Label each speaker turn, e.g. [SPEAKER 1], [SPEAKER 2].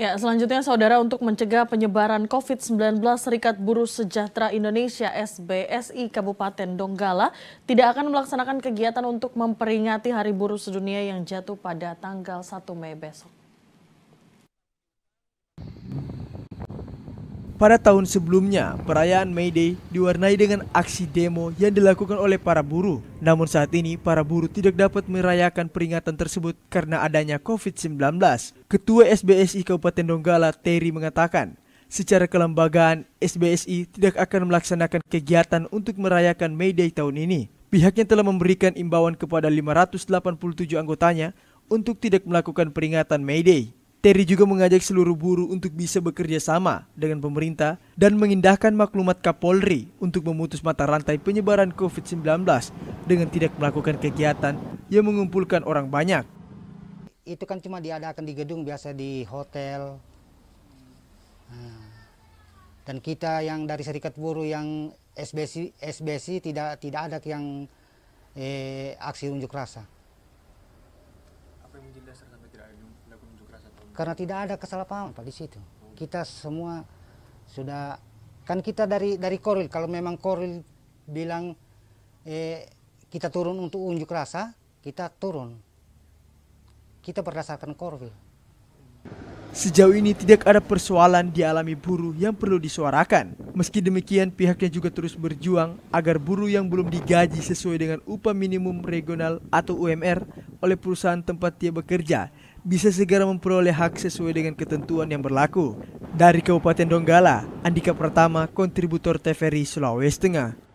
[SPEAKER 1] Ya, selanjutnya saudara untuk mencegah penyebaran COVID-19 Serikat Buruh Sejahtera Indonesia SBSI Kabupaten Donggala tidak akan melaksanakan kegiatan untuk memperingati Hari Buruh Sedunia yang jatuh pada tanggal 1 Mei besok.
[SPEAKER 2] Pada tahun sebelumnya, perayaan May Day diwarnai dengan aksi demo yang dilakukan oleh para buruh. Namun saat ini, para buruh tidak dapat merayakan peringatan tersebut karena adanya COVID-19. Ketua SBSI Kabupaten Donggala, Terry mengatakan, secara kelembagaan, SBSI tidak akan melaksanakan kegiatan untuk merayakan May Day tahun ini. Pihaknya telah memberikan imbauan kepada 587 anggotanya untuk tidak melakukan peringatan May Day. Terry juga mengajak seluruh buruh untuk bisa bekerja sama dengan pemerintah dan mengindahkan maklumat Kapolri untuk memutus mata rantai penyebaran COVID-19 dengan tidak melakukan kegiatan yang mengumpulkan orang banyak.
[SPEAKER 3] Itu kan cuma diadakan di gedung biasa di hotel. Nah, dan kita yang dari serikat buruh yang SBC, SBC tidak tidak ada yang eh, aksi unjuk rasa karena tidak ada kesalahpahaman pak di situ kita semua sudah kan kita dari dari koril kalau memang koril bilang eh, kita turun untuk unjuk rasa kita turun kita berdasarkan koril
[SPEAKER 2] Sejauh ini tidak ada persoalan dialami buruh yang perlu disuarakan. Meski demikian pihaknya juga terus berjuang agar buruh yang belum digaji sesuai dengan upah minimum regional atau UMR oleh perusahaan tempat dia bekerja bisa segera memperoleh hak sesuai dengan ketentuan yang berlaku. Dari Kabupaten Donggala, Andika Pertama, kontributor TVRI Sulawesi Tengah.